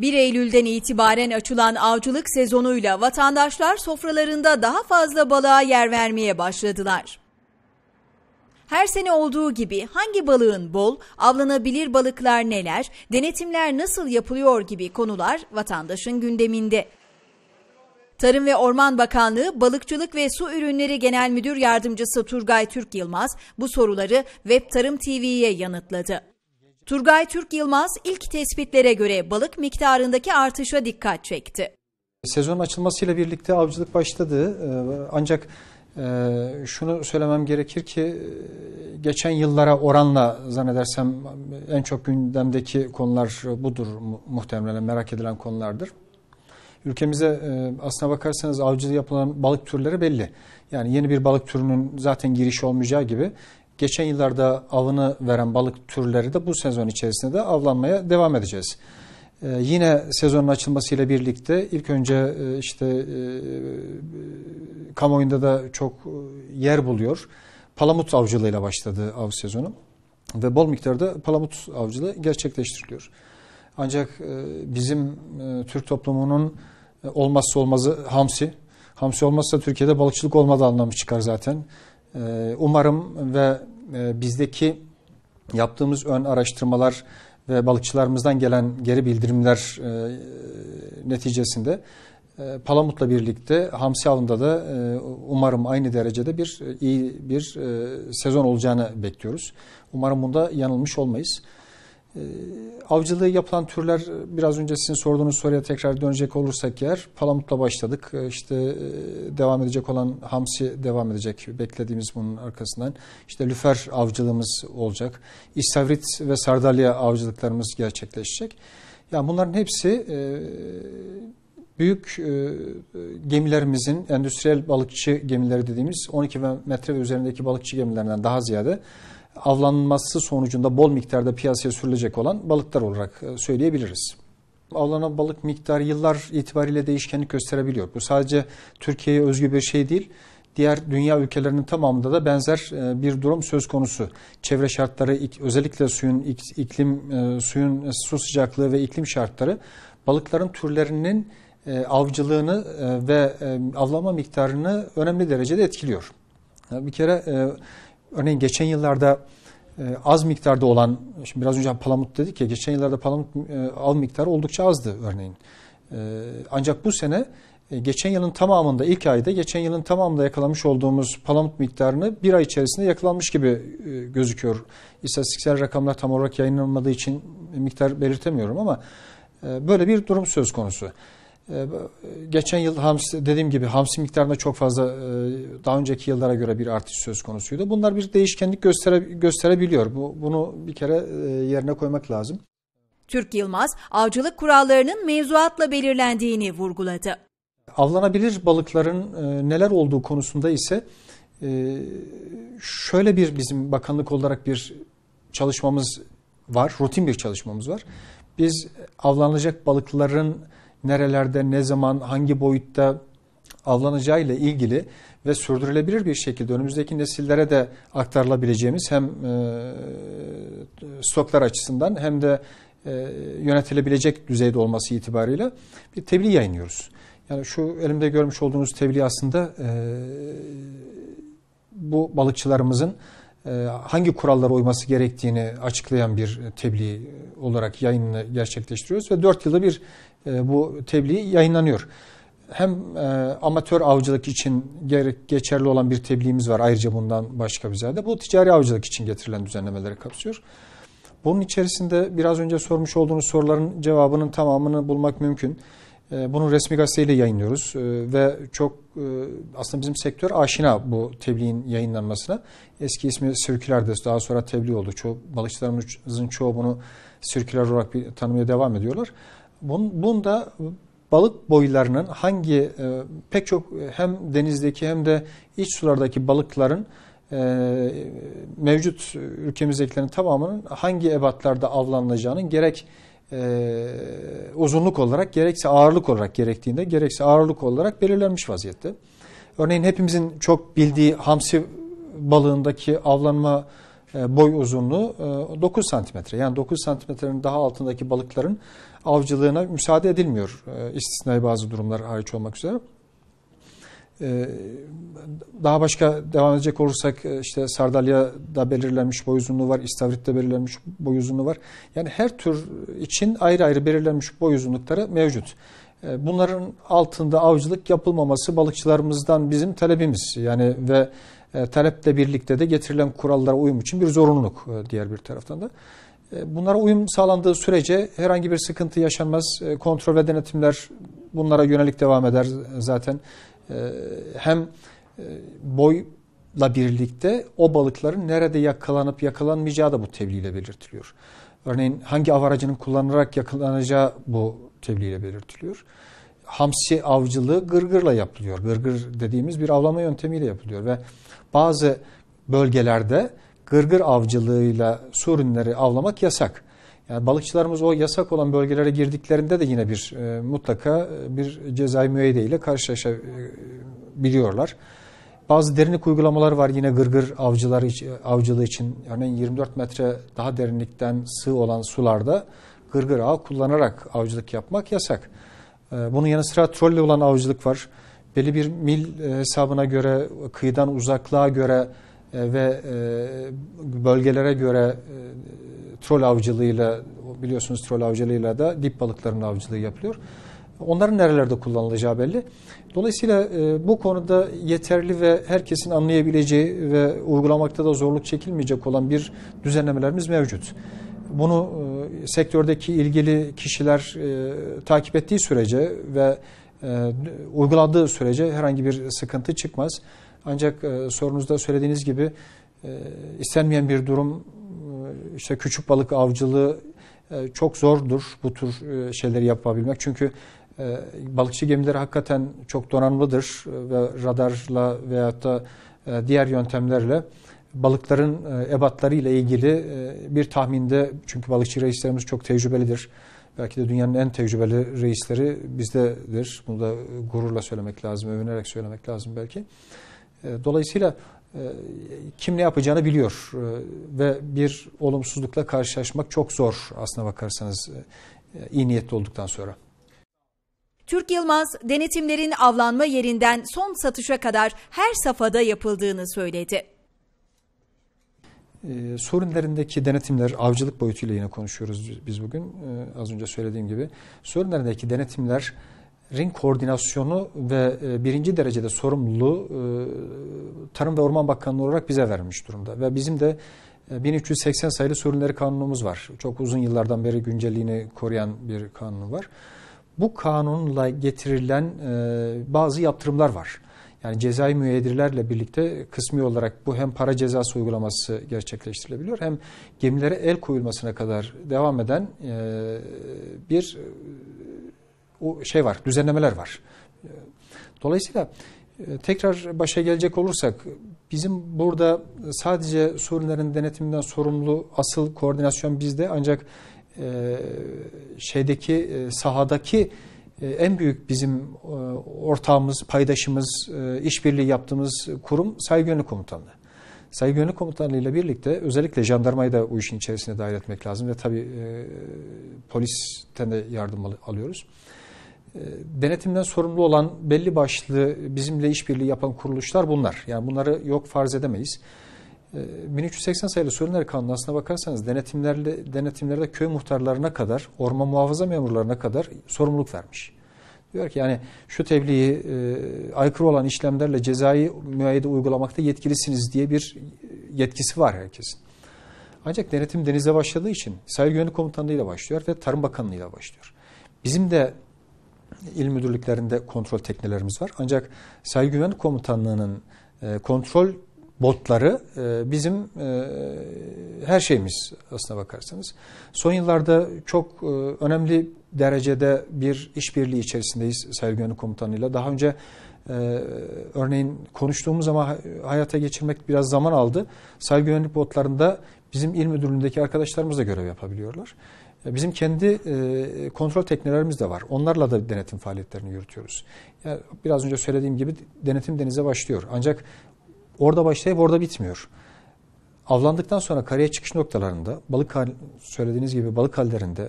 1 Eylül'den itibaren açılan avcılık sezonuyla vatandaşlar sofralarında daha fazla balığa yer vermeye başladılar. Her sene olduğu gibi hangi balığın bol, avlanabilir balıklar neler, denetimler nasıl yapılıyor gibi konular vatandaşın gündeminde. Tarım ve Orman Bakanlığı Balıkçılık ve Su Ürünleri Genel Müdür Yardımcısı Turgay Türk Yılmaz bu soruları Web Tarım TV'ye yanıtladı. Turgay Türk Yılmaz ilk tespitlere göre balık miktarındaki artışa dikkat çekti. Sezon açılmasıyla birlikte avcılık başladı ee, ancak e, şunu söylemem gerekir ki e, geçen yıllara oranla zannedersem en çok gündemdeki konular budur muhtemelen merak edilen konulardır. Ülkemize e, aslına bakarsanız avcılığı yapılan balık türleri belli. Yani yeni bir balık türünün zaten girişi olmayacağı gibi geçen yıllarda avını veren balık türleri de bu sezon içerisinde de avlanmaya devam edeceğiz. Ee, yine sezonun açılmasıyla birlikte ilk önce e, işte e, kamuoyunda da çok e, yer buluyor. Palamut avcılığıyla başladı av sezonu ve bol miktarda palamut avcılığı gerçekleştiriliyor. Ancak e, bizim e, Türk toplumunun e, olmazsa olmazı hamsi. Hamsi olmazsa Türkiye'de balıkçılık olmadığı anlamı çıkar zaten. Ee, umarım ve e, bizdeki yaptığımız ön araştırmalar ve balıkçılarımızdan gelen geri bildirimler e, neticesinde e, Palamut'la birlikte hamsi avında da umarım aynı derecede bir iyi bir sezon olacağını bekliyoruz. Umarım bunda yanılmış olmayız. Ee, avcılığı yapılan türler e, biraz önce sizin sorduğunuz soruya tekrar dönecek olursak eğer palamutla başladık. Ee, e, işte devam edecek olan hamsi devam edecek. Beklediğimiz bunun arkasından. İşte lüfer avcılığımız olacak. İstavrit ve sardalya avcılıklarımız gerçekleşecek. Yani bunların hepsi e, büyük e, gemilerimizin endüstriyel balıkçı gemileri dediğimiz 12 metre ve üzerindeki balıkçı gemilerinden daha ziyade avlanması sonucunda bol miktarda piyasaya sürülecek olan balıklar olarak e, söyleyebiliriz. Avlanan balık miktarı yıllar itibariyle değişkenlik gösterebiliyor. Bu sadece Türkiye'ye özgü bir şey değil. Diğer dünya ülkelerinin tamamında da benzer e, bir durum söz konusu. Çevre şartları özellikle suyun iklim e, suyun su sıcaklığı ve iklim şartları balıkların türlerinin avcılığını ve avlama miktarını önemli derecede etkiliyor. Bir kere örneğin geçen yıllarda e, az miktarda olan, şimdi biraz önce palamut dedik ya, geçen yıllarda palamut e, al miktarı oldukça azdı örneğin. E, ancak bu sene geçen yılın tamamında, ilk ayda geçen yılın tamamında yakalamış olduğumuz palamut miktarını bir ay içerisinde yakalanmış gibi gözüküyor. İstatistiksel rakamlar tam olarak yayınlanmadığı için miktar belirtemiyorum ama böyle bir durum söz konusu. Ee, e, geçen yıl hamsi, dediğim gibi hamsi miktarında çok fazla e, daha önceki yıllara göre bir artış söz konusuydu. Bunlar bir değişkenlik göstere, gösterebiliyor. Bu, bunu bir kere e, yerine koymak lazım. Türk Yılmaz, avcılık kurallarının mevzuatla belirlendiğini vurguladı. Avlanabilir balıkların neler olduğu konusunda ise şöyle bir bizim bakanlık olarak bir çalışmamız var, rutin bir çalışmamız var. Biz avlanacak balıkların nerelerde, ne zaman, hangi boyutta avlanacağı ile ilgili ve sürdürülebilir bir şekilde önümüzdeki nesillere de aktarılabileceğimiz hem e, stoklar açısından hem de e, yönetilebilecek düzeyde olması itibariyle bir tebliğ yayınlıyoruz. Yani şu elimde görmüş olduğunuz tebliğ aslında e, bu balıkçılarımızın e, hangi kurallara uyması gerektiğini açıklayan bir tebliğ olarak yayınını gerçekleştiriyoruz ve 4 yılda bir e, bu tebliğ yayınlanıyor. Hem e, amatör avcılık için geçerli olan bir tebliğimiz var ayrıca bundan başka bir zade. Bu ticari avcılık için getirilen düzenlemeleri kapsıyor. Bunun içerisinde biraz önce sormuş olduğunuz soruların cevabının tamamını bulmak mümkün. E, bunu resmi gazeteyle yayınlıyoruz e, ve çok aslında bizim sektör aşina bu tebliğin yayınlanmasına. Eski ismi sirkülerdi daha sonra tebliğ oldu. Çoğu, balıkçılarımızın çoğu bunu sirküler olarak bir tanımaya devam ediyorlar. Bun, bunda balık boylarının hangi e, pek çok e, hem denizdeki hem de iç sulardaki balıkların e, mevcut ülkemizdekilerin tamamının hangi ebatlarda avlanılacağının gerek e, uzunluk olarak gerekse ağırlık olarak gerektiğinde gerekse ağırlık olarak belirlenmiş vaziyette. Örneğin hepimizin çok bildiği hamsi balığındaki avlanma e, boy uzunluğu 9 e, santimetre. Yani 9 santimetrenin daha altındaki balıkların avcılığına müsaade edilmiyor. E, istisnai bazı durumlar hariç olmak üzere. Daha başka devam edecek olursak işte Sardalya'da belirlenmiş boy uzunluğu var, İstavrit'te belirlenmiş boy uzunluğu var. Yani her tür için ayrı ayrı belirlenmiş boy uzunlukları mevcut. Bunların altında avcılık yapılmaması balıkçılarımızdan bizim talebimiz. Yani ve e, taleple birlikte de getirilen kurallara uyum için bir zorunluluk e, diğer bir taraftan da. E, bunlara uyum sağlandığı sürece herhangi bir sıkıntı yaşanmaz. kontrol ve denetimler bunlara yönelik devam eder zaten. hem boyla birlikte o balıkların nerede yakalanıp yakalanmayacağı da bu tebliğ ile belirtiliyor. Örneğin hangi av aracının kullanılarak yakalanacağı bu tebliğ ile belirtiliyor hamsi avcılığı gırgırla yapılıyor. Gırgır dediğimiz bir avlama yöntemiyle yapılıyor ve bazı bölgelerde gırgır avcılığıyla su ürünleri avlamak yasak. Yani balıkçılarımız o yasak olan bölgelere girdiklerinde de yine bir e, mutlaka e, bir cezai müeyyide ile karşılaşabiliyorlar. Bazı derinlik uygulamalar var yine gırgır avcıları avcılığı için. Örneğin 24 metre daha derinlikten sığ olan sularda gırgır ağı kullanarak avcılık yapmak yasak. Ee, bunun yanı sıra trolle olan avcılık var. Belli bir mil e, hesabına göre, kıyıdan uzaklığa göre e, ve e, bölgelere göre trol avcılığıyla biliyorsunuz trol avcılığıyla da dip balıkların avcılığı yapılıyor. Onların nerelerde kullanılacağı belli. Dolayısıyla bu konuda yeterli ve herkesin anlayabileceği ve uygulamakta da zorluk çekilmeyecek olan bir düzenlemelerimiz mevcut bunu e, sektördeki ilgili kişiler e, takip ettiği sürece ve e, uyguladığı sürece herhangi bir sıkıntı çıkmaz. Ancak e, sorunuzda söylediğiniz gibi e, istenmeyen bir durum e, işte küçük balık avcılığı e, çok zordur bu tür e, şeyleri yapabilmek. Çünkü e, balıkçı gemileri hakikaten çok donanımlıdır ve radarla veyahut da e, diğer yöntemlerle balıkların e, ebatları ile ilgili e, bir tahminde çünkü balıkçı reislerimiz çok tecrübelidir. Belki de dünyanın en tecrübeli reisleri bizdedir. Bunu da gururla söylemek lazım, övünerek söylemek lazım belki. E, dolayısıyla kim ne yapacağını biliyor ve bir olumsuzlukla karşılaşmak çok zor aslına bakarsanız iyi niyetli olduktan sonra. Türk Yılmaz denetimlerin avlanma yerinden son satışa kadar her safhada yapıldığını söyledi. Ee, sorunlarındaki denetimler, avcılık boyutuyla yine konuşuyoruz biz bugün. Ee, az önce söylediğim gibi. Sorunlarındaki denetimler ring koordinasyonu ve e, birinci derecede sorumlu e, Tarım ve Orman Bakanlığı olarak bize vermiş durumda. Ve bizim de 1380 e, sayılı sorunları kanunumuz var. Çok uzun yıllardan beri güncelliğini koruyan bir kanun var. Bu kanunla getirilen bazı yaptırımlar var. Yani cezai müeyyidirlerle birlikte kısmi olarak bu hem para cezası uygulaması gerçekleştirilebiliyor hem gemilere el koyulmasına kadar devam eden e, bir e, o şey var, düzenlemeler var. Dolayısıyla e, tekrar başa gelecek olursak bizim burada sadece sorunların denetiminden sorumlu asıl koordinasyon bizde ancak şeydeki sahadaki ee, en büyük bizim e, ortağımız, paydaşımız, e, işbirliği yaptığımız kurum Sayı Gönlü Komutanlığı. Sayı Gönlü Komutanlığı ile birlikte özellikle jandarmayı da bu işin içerisine dahil etmek lazım ve tabi e, polisten de yardım alıyoruz. E, denetimden sorumlu olan belli başlı bizimle işbirliği yapan kuruluşlar bunlar. Yani bunları yok farz edemeyiz. 1380 ee, sayılı Surinaler Kanunu aslına bakarsanız denetimlerle, denetimlerde köy muhtarlarına kadar, orman muhafaza memurlarına kadar sorumluluk vermiş. Diyor ki yani şu tebliği e, aykırı olan işlemlerle cezai müayede uygulamakta yetkilisiniz diye bir e, yetkisi var herkesin. Ancak denetim denize başladığı için Sahil Güvenlik Komutanlığı başlıyor ve Tarım bakanlığıyla başlıyor. Bizim de il müdürlüklerinde kontrol teknelerimiz var. Ancak Sahil Güvenlik Komutanlığı'nın e, kontrol botları e, bizim e, her şeyimiz aslına bakarsanız. Son yıllarda çok e, önemli derecede bir işbirliği içerisindeyiz Sahil Güvenlik Komutanı'yla. Daha önce örneğin konuştuğumuz ama hayata geçirmek biraz zaman aldı. Sahil güvenlik botlarında bizim il müdürlüğündeki arkadaşlarımız da görev yapabiliyorlar. Bizim kendi kontrol teknelerimiz de var. Onlarla da denetim faaliyetlerini yürütüyoruz. biraz önce söylediğim gibi denetim denize başlıyor. Ancak Orada başlayıp orada bitmiyor. Avlandıktan sonra karaya çıkış noktalarında, balık hal, söylediğiniz gibi balık hallerinde,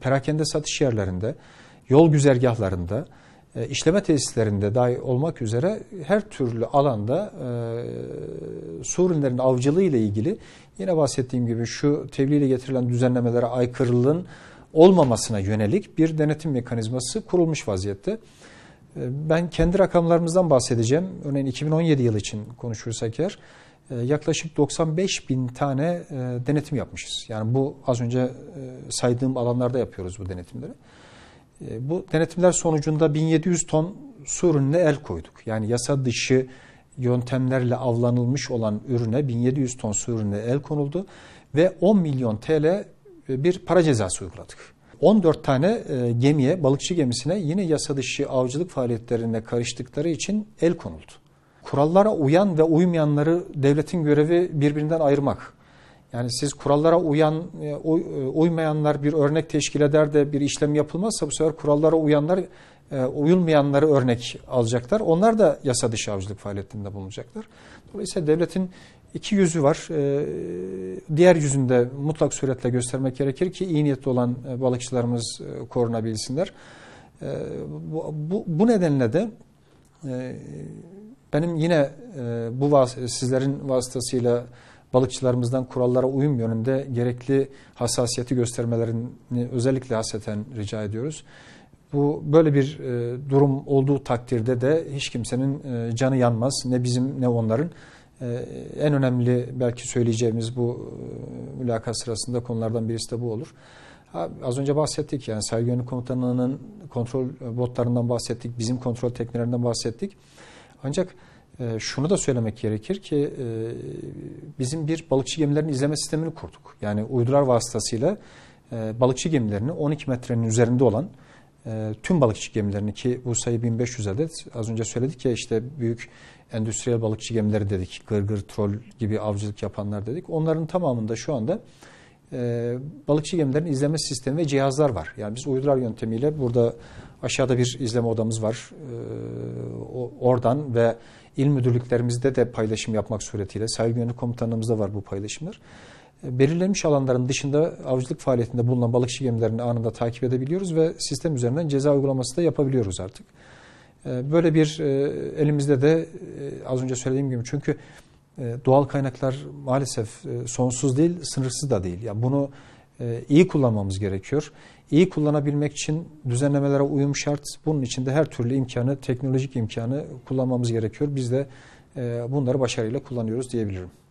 perakende satış yerlerinde, yol güzergahlarında, e, işleme tesislerinde dahi olmak üzere her türlü alanda e, su avcılığı ile ilgili yine bahsettiğim gibi şu tebliğ ile getirilen düzenlemelere aykırılığın olmamasına yönelik bir denetim mekanizması kurulmuş vaziyette. Ee, ben kendi rakamlarımızdan bahsedeceğim. Örneğin 2017 yılı için konuşursak eğer e, yaklaşık 95 bin tane e, denetim yapmışız. Yani bu az önce e, saydığım alanlarda yapıyoruz bu denetimleri. Bu denetimler sonucunda 1700 ton su ürününe el koyduk. Yani yasa dışı yöntemlerle avlanılmış olan ürüne 1700 ton su ürününe el konuldu ve 10 milyon TL bir para cezası uyguladık. 14 tane e, gemiye, balıkçı gemisine yine yasa dışı avcılık faaliyetlerine karıştıkları için el konuldu. Kurallara uyan ve uymayanları devletin görevi birbirinden ayırmak. Yani siz kurallara uyan, e, e, uymayanlar bir örnek teşkil eder de bir işlem yapılmazsa bu sefer kurallara uyanlar uyulmayanları örnek alacaklar. Onlar da yasa dışı avcılık faaliyetinde bulunacaklar. Dolayısıyla devletin iki yüzü var. Ee, diğer yüzünde mutlak suretle göstermek gerekir ki iyi niyetli olan e, balıkçılarımız e, korunabilsinler. Ee, bu, bu, nedenle de e, benim yine bu sizlerin vasıtasıyla balıkçılarımızdan kurallara uyum yönünde gerekli hassasiyeti göstermelerini özellikle hasreten rica ediyoruz. Bu böyle bir durum olduğu takdirde de hiç kimsenin canı yanmaz ne bizim ne onların. Ee, en önemli belki söyleyeceğimiz bu e, mülakat sırasında konulardan birisi de bu olur. Az önce bahsettik yani sergi yönü komutanının kontrol e, botlarından bahsettik, bizim kontrol teknelerinden bahsettik. Ancak e, şunu da söylemek gerekir ki bizim bir balıkçı gemilerini izleme sistemini kurduk. Yani uydular vasıtasıyla balıkçı gemilerini 12 metrenin üzerinde olan e, tüm balıkçı gemilerini ki bu sayı 1500 adet az önce söyledik ya işte büyük endüstriyel balıkçı gemileri dedik. Gırgır, trol gibi avcılık yapanlar dedik. Onların tamamında şu anda e, balıkçı gemilerinin izleme sistemi ve cihazlar var. Yani biz uydular yöntemiyle burada aşağıda bir izleme odamız var. E, oradan ve il müdürlüklerimizde de paylaşım yapmak suretiyle sahil güvenlik komutanlığımızda var bu paylaşımlar belirlenmiş alanların dışında avcılık faaliyetinde bulunan balıkçı gemilerini anında takip edebiliyoruz ve sistem üzerinden ceza uygulaması da yapabiliyoruz artık. Ee, böyle bir e, elimizde de e, az önce söylediğim gibi çünkü e, doğal kaynaklar maalesef sonsuz değil, sınırsız da değil. Yani bunu iyi kullanmamız gerekiyor. İyi kullanabilmek için düzenlemelere uyum şart. Bunun için de her türlü imkanı, teknolojik imkanı kullanmamız gerekiyor. Biz de bunları başarıyla kullanıyoruz diyebilirim.